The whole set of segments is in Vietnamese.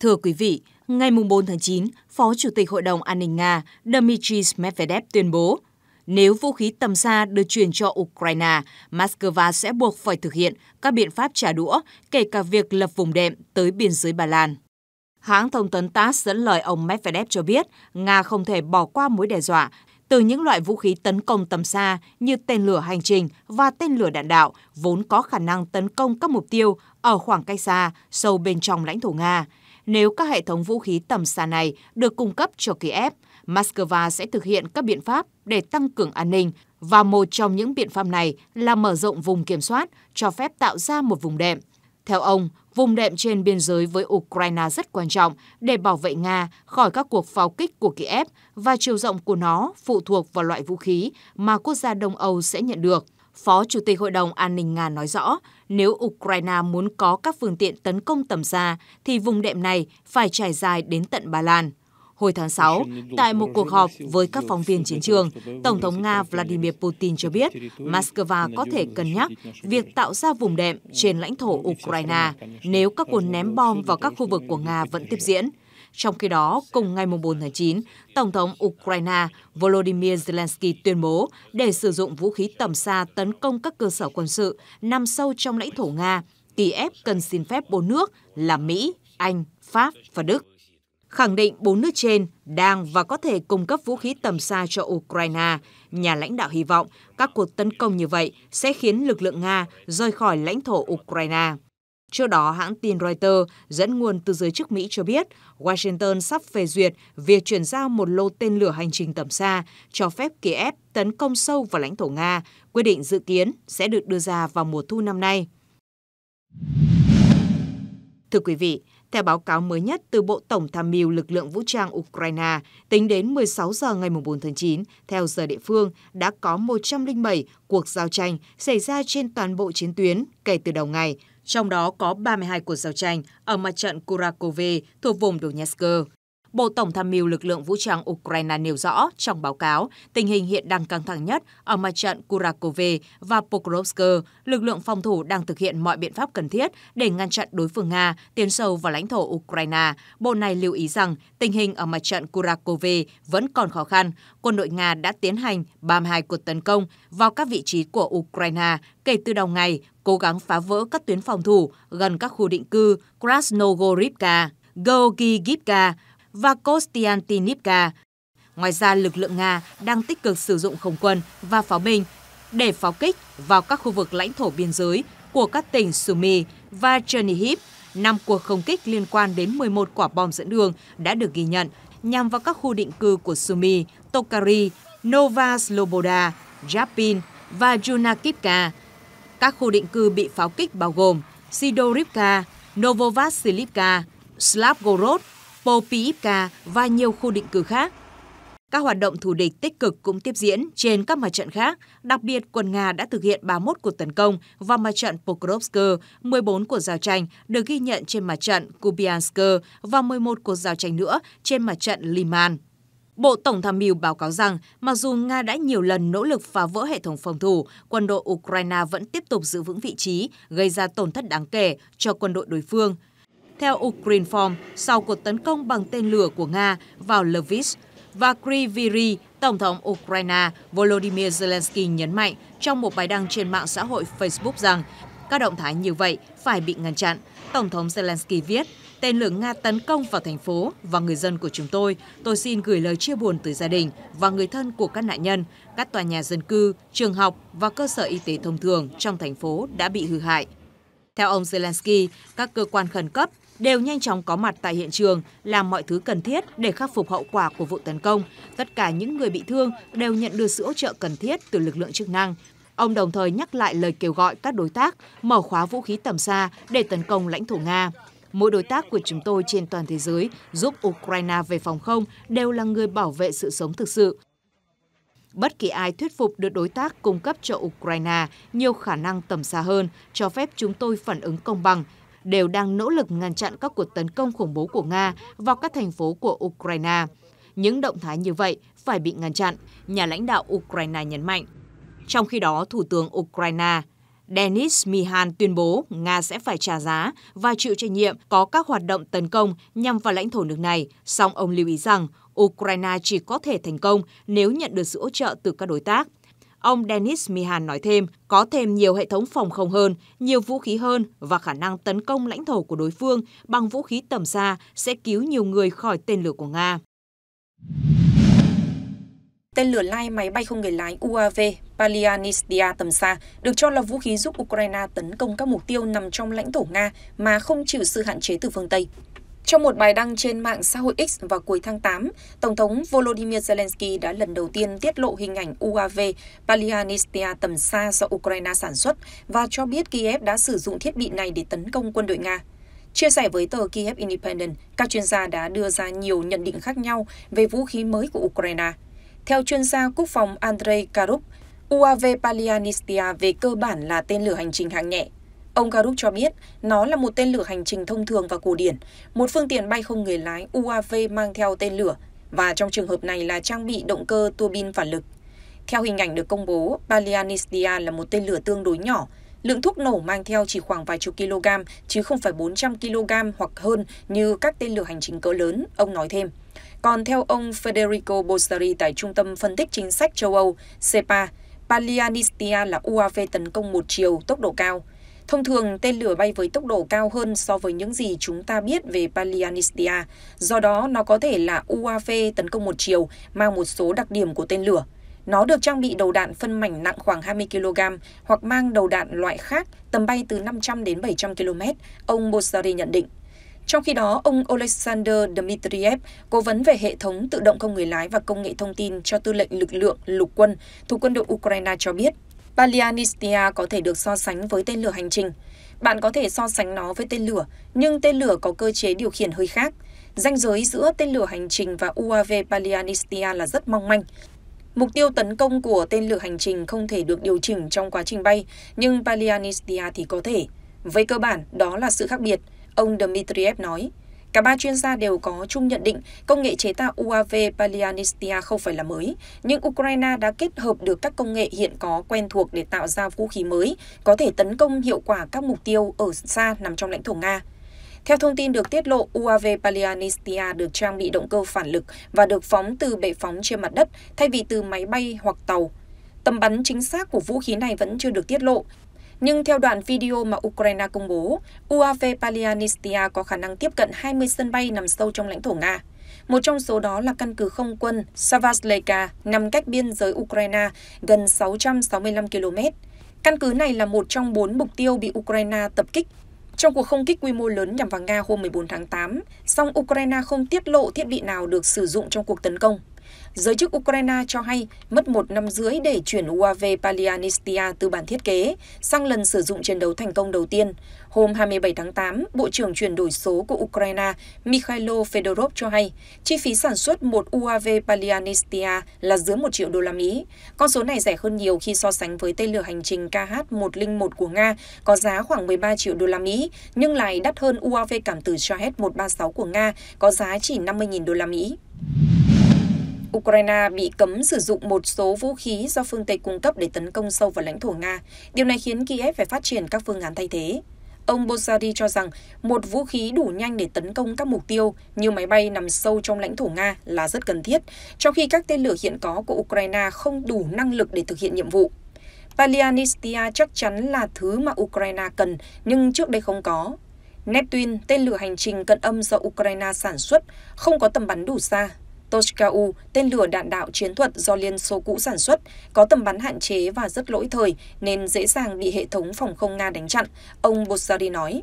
Thưa quý vị, ngày 4 tháng 9, Phó Chủ tịch Hội đồng An ninh Nga Dmitry Medvedev tuyên bố, nếu vũ khí tầm xa được chuyển cho Ukraine, Moscow sẽ buộc phải thực hiện các biện pháp trả đũa, kể cả việc lập vùng đệm tới biên giới Ba Lan. Hãng thông tấn TASS dẫn lời ông Medvedev cho biết, Nga không thể bỏ qua mối đe dọa từ những loại vũ khí tấn công tầm xa như tên lửa hành trình và tên lửa đạn đạo vốn có khả năng tấn công các mục tiêu ở khoảng cách xa, sâu bên trong lãnh thổ Nga, nếu các hệ thống vũ khí tầm xa này được cung cấp cho Kiev, Moscow sẽ thực hiện các biện pháp để tăng cường an ninh và một trong những biện pháp này là mở rộng vùng kiểm soát, cho phép tạo ra một vùng đệm. Theo ông, vùng đệm trên biên giới với Ukraine rất quan trọng để bảo vệ Nga khỏi các cuộc pháo kích của Kiev và chiều rộng của nó phụ thuộc vào loại vũ khí mà quốc gia Đông Âu sẽ nhận được – Phó Chủ tịch Hội đồng An ninh Nga nói rõ, nếu Ukraine muốn có các phương tiện tấn công tầm xa, thì vùng đệm này phải trải dài đến tận Ba Lan. Hồi tháng 6, tại một cuộc họp với các phóng viên chiến trường, Tổng thống Nga Vladimir Putin cho biết Moscow có thể cân nhắc việc tạo ra vùng đệm trên lãnh thổ Ukraine nếu các cuộc ném bom vào các khu vực của Nga vẫn tiếp diễn. Trong khi đó, cùng ngày 4 tháng 9, Tổng thống Ukraine Volodymyr Zelensky tuyên bố để sử dụng vũ khí tầm xa tấn công các cơ sở quân sự nằm sâu trong lãnh thổ Nga, Kiev cần xin phép bốn nước là Mỹ, Anh, Pháp và Đức. Khẳng định bốn nước trên đang và có thể cung cấp vũ khí tầm xa cho Ukraine, nhà lãnh đạo hy vọng các cuộc tấn công như vậy sẽ khiến lực lượng Nga rời khỏi lãnh thổ Ukraine. Trước đó, hãng tin Reuters dẫn nguồn từ giới chức Mỹ cho biết Washington sắp phê duyệt việc chuyển giao một lô tên lửa hành trình tầm xa cho phép Kiev tấn công sâu vào lãnh thổ Nga, quyết định dự kiến sẽ được đưa ra vào mùa thu năm nay. Thưa quý vị, theo báo cáo mới nhất từ Bộ Tổng tham mưu lực lượng vũ trang Ukraine, tính đến 16 giờ ngày 4 tháng 9, theo giờ địa phương, đã có 107 cuộc giao tranh xảy ra trên toàn bộ chiến tuyến kể từ đầu ngày, trong đó có 32 cuộc giao tranh ở mặt trận Kurakove thuộc vùng Donetsk. Bộ Tổng tham mưu lực lượng vũ trang Ukraine nêu rõ trong báo cáo, tình hình hiện đang căng thẳng nhất ở mặt trận Kurakove và Pokrovsk, lực lượng phòng thủ đang thực hiện mọi biện pháp cần thiết để ngăn chặn đối phương Nga tiến sâu vào lãnh thổ Ukraine. Bộ này lưu ý rằng tình hình ở mặt trận Kurakove vẫn còn khó khăn. Quân đội Nga đã tiến hành 32 cuộc tấn công vào các vị trí của Ukraine kể từ đầu ngày, cố gắng phá vỡ các tuyến phòng thủ gần các khu định cư Krasnogorivka, Georgivka và Kostiantinivka. Ngoài ra, lực lượng Nga đang tích cực sử dụng không quân và pháo binh để pháo kích vào các khu vực lãnh thổ biên giới của các tỉnh Sumy và Chernihiv. Năm cuộc không kích liên quan đến 11 quả bom dẫn đường đã được ghi nhận nhằm vào các khu định cư của Sumy, Tokari, Nova Sloboda, Japin và Junakivka. Các khu định cư bị pháo kích bao gồm Sidorivka, Novovasilivka, Slavgorod Popiivka và nhiều khu định cư khác. Các hoạt động thù địch tích cực cũng tiếp diễn trên các mặt trận khác, đặc biệt quân Nga đã thực hiện 31 cuộc tấn công vào mặt trận Pokrovsk, 14 cuộc giao tranh được ghi nhận trên mặt trận Kupiansk và 11 cuộc giao tranh nữa trên mặt trận Liman. Bộ Tổng tham mưu báo cáo rằng, mặc dù Nga đã nhiều lần nỗ lực phá vỡ hệ thống phòng thủ, quân đội Ukraine vẫn tiếp tục giữ vững vị trí, gây ra tổn thất đáng kể cho quân đội đối phương – theo Ukrinform sau cuộc tấn công bằng tên lửa của Nga vào Lviv. Và Kriviri, Tổng thống Ukraine Volodymyr Zelensky nhấn mạnh trong một bài đăng trên mạng xã hội Facebook rằng các động thái như vậy phải bị ngăn chặn. Tổng thống Zelensky viết, tên lửa Nga tấn công vào thành phố và người dân của chúng tôi. Tôi xin gửi lời chia buồn từ gia đình và người thân của các nạn nhân. Các tòa nhà dân cư, trường học và cơ sở y tế thông thường trong thành phố đã bị hư hại. Theo ông Zelensky, các cơ quan khẩn cấp đều nhanh chóng có mặt tại hiện trường, làm mọi thứ cần thiết để khắc phục hậu quả của vụ tấn công. Tất cả những người bị thương đều nhận được sự hỗ trợ cần thiết từ lực lượng chức năng. Ông đồng thời nhắc lại lời kêu gọi các đối tác mở khóa vũ khí tầm xa để tấn công lãnh thổ Nga. Mỗi đối tác của chúng tôi trên toàn thế giới giúp Ukraine về phòng không đều là người bảo vệ sự sống thực sự. Bất kỳ ai thuyết phục được đối tác cung cấp cho Ukraine nhiều khả năng tầm xa hơn, cho phép chúng tôi phản ứng công bằng đều đang nỗ lực ngăn chặn các cuộc tấn công khủng bố của Nga vào các thành phố của Ukraine. Những động thái như vậy phải bị ngăn chặn, nhà lãnh đạo Ukraine nhấn mạnh. Trong khi đó, Thủ tướng Ukraine Denis Mihan tuyên bố Nga sẽ phải trả giá và chịu trách nhiệm có các hoạt động tấn công nhằm vào lãnh thổ nước này, song ông lưu ý rằng Ukraine chỉ có thể thành công nếu nhận được sự hỗ trợ từ các đối tác. Ông Dennis Mihan nói thêm, có thêm nhiều hệ thống phòng không hơn, nhiều vũ khí hơn và khả năng tấn công lãnh thổ của đối phương bằng vũ khí tầm xa sẽ cứu nhiều người khỏi tên lửa của Nga. Tên lửa lai máy bay không người lái UAV Palianistia tầm xa được cho là vũ khí giúp Ukraine tấn công các mục tiêu nằm trong lãnh thổ Nga mà không chịu sự hạn chế từ phương Tây. Trong một bài đăng trên mạng xã hội X vào cuối tháng 8, Tổng thống Volodymyr Zelensky đã lần đầu tiên tiết lộ hình ảnh UAV Palianistia tầm xa do Ukraine sản xuất và cho biết Kiev đã sử dụng thiết bị này để tấn công quân đội Nga. Chia sẻ với tờ Kiev Independent, các chuyên gia đã đưa ra nhiều nhận định khác nhau về vũ khí mới của Ukraine. Theo chuyên gia quốc phòng Andrei Karup, UAV Palianistia về cơ bản là tên lửa hành trình hạng nhẹ Ông Karuk cho biết nó là một tên lửa hành trình thông thường và cổ điển, một phương tiện bay không người lái UAV mang theo tên lửa và trong trường hợp này là trang bị động cơ tua bin phản lực. Theo hình ảnh được công bố, Balianistia là một tên lửa tương đối nhỏ, lượng thuốc nổ mang theo chỉ khoảng vài chục kg chứ không phải 400 kg hoặc hơn như các tên lửa hành trình cỡ lớn, ông nói thêm. Còn theo ông Federico Bosari tại Trung tâm Phân tích Chính sách châu Âu, CEPA, Palianistia là UAV tấn công một chiều, tốc độ cao. Thông thường, tên lửa bay với tốc độ cao hơn so với những gì chúng ta biết về Palianistia, do đó nó có thể là UAV tấn công một chiều, mang một số đặc điểm của tên lửa. Nó được trang bị đầu đạn phân mảnh nặng khoảng 20 kg hoặc mang đầu đạn loại khác tầm bay từ 500 đến 700 km, ông Bossari nhận định. Trong khi đó, ông Alexander Dmitriev, cố vấn về hệ thống tự động không người lái và công nghệ thông tin cho tư lệnh lực lượng lục quân thuộc quân đội Ukraine cho biết Palianistia có thể được so sánh với tên lửa hành trình. Bạn có thể so sánh nó với tên lửa, nhưng tên lửa có cơ chế điều khiển hơi khác. Ranh giới giữa tên lửa hành trình và UAV Palianistia là rất mong manh. Mục tiêu tấn công của tên lửa hành trình không thể được điều chỉnh trong quá trình bay, nhưng Palianistia thì có thể. Với cơ bản, đó là sự khác biệt, ông Dmitriev nói. Cả ba chuyên gia đều có chung nhận định công nghệ chế tạo UAV Palianistia không phải là mới, nhưng Ukraine đã kết hợp được các công nghệ hiện có quen thuộc để tạo ra vũ khí mới, có thể tấn công hiệu quả các mục tiêu ở xa nằm trong lãnh thổ Nga. Theo thông tin được tiết lộ, UAV Palianistia được trang bị động cơ phản lực và được phóng từ bệ phóng trên mặt đất thay vì từ máy bay hoặc tàu. Tầm bắn chính xác của vũ khí này vẫn chưa được tiết lộ, nhưng theo đoạn video mà Ukraine công bố, UAV Palianistia có khả năng tiếp cận 20 sân bay nằm sâu trong lãnh thổ Nga. Một trong số đó là căn cứ không quân Savasleika nằm cách biên giới Ukraine gần 665 km. Căn cứ này là một trong bốn mục tiêu bị Ukraine tập kích trong cuộc không kích quy mô lớn nhằm vào Nga hôm 14 tháng 8, song Ukraine không tiết lộ thiết bị nào được sử dụng trong cuộc tấn công. Giới chức Ukraine cho hay mất một năm rưỡi để chuyển UAV Palianistia từ bản thiết kế sang lần sử dụng chiến đấu thành công đầu tiên. Hôm 27 tháng 8, Bộ trưởng chuyển đổi số của Ukraine Mikhailo Fedorov cho hay chi phí sản xuất một UAV Palianistia là dưới 1 triệu đô la Mỹ. Con số này rẻ hơn nhiều khi so sánh với tên lửa hành trình KH-101 của Nga có giá khoảng 13 triệu đô la Mỹ, nhưng lại đắt hơn UAV cảm tử Shahed-136 của Nga có giá chỉ 50.000 đô la Mỹ. Ukraine bị cấm sử dụng một số vũ khí do phương Tây cung cấp để tấn công sâu vào lãnh thổ Nga. Điều này khiến Kiev phải phát triển các phương án thay thế. Ông Bossari cho rằng một vũ khí đủ nhanh để tấn công các mục tiêu như máy bay nằm sâu trong lãnh thổ Nga là rất cần thiết, trong khi các tên lửa hiện có của Ukraine không đủ năng lực để thực hiện nhiệm vụ. Palianistia chắc chắn là thứ mà Ukraine cần, nhưng trước đây không có. Neptune, tên lửa hành trình cận âm do Ukraine sản xuất, không có tầm bắn đủ xa toshkau tên lửa đạn đạo chiến thuật do liên xô cũ sản xuất có tầm bắn hạn chế và rất lỗi thời nên dễ dàng bị hệ thống phòng không nga đánh chặn ông bossari nói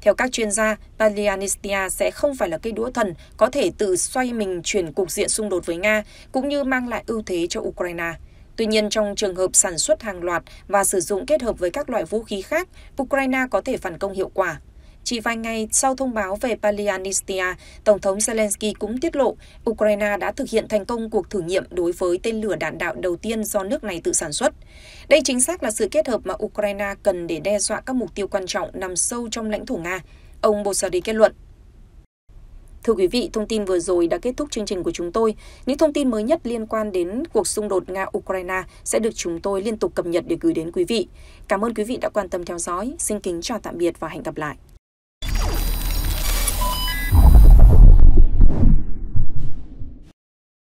theo các chuyên gia, Palianistia sẽ không phải là cây đũa thần có thể tự xoay mình chuyển cục diện xung đột với Nga, cũng như mang lại ưu thế cho Ukraine. Tuy nhiên, trong trường hợp sản xuất hàng loạt và sử dụng kết hợp với các loại vũ khí khác, Ukraine có thể phản công hiệu quả. Chỉ vài ngày sau thông báo về Palianistia, Tổng thống Zelensky cũng tiết lộ Ukraine đã thực hiện thành công cuộc thử nghiệm đối với tên lửa đạn đạo đầu tiên do nước này tự sản xuất. Đây chính xác là sự kết hợp mà Ukraine cần để đe dọa các mục tiêu quan trọng nằm sâu trong lãnh thổ Nga, ông Bossari kết luận. Thưa quý vị, thông tin vừa rồi đã kết thúc chương trình của chúng tôi. Những thông tin mới nhất liên quan đến cuộc xung đột Nga-Ukraine sẽ được chúng tôi liên tục cập nhật để gửi đến quý vị. Cảm ơn quý vị đã quan tâm theo dõi. Xin kính chào tạm biệt và hẹn gặp lại.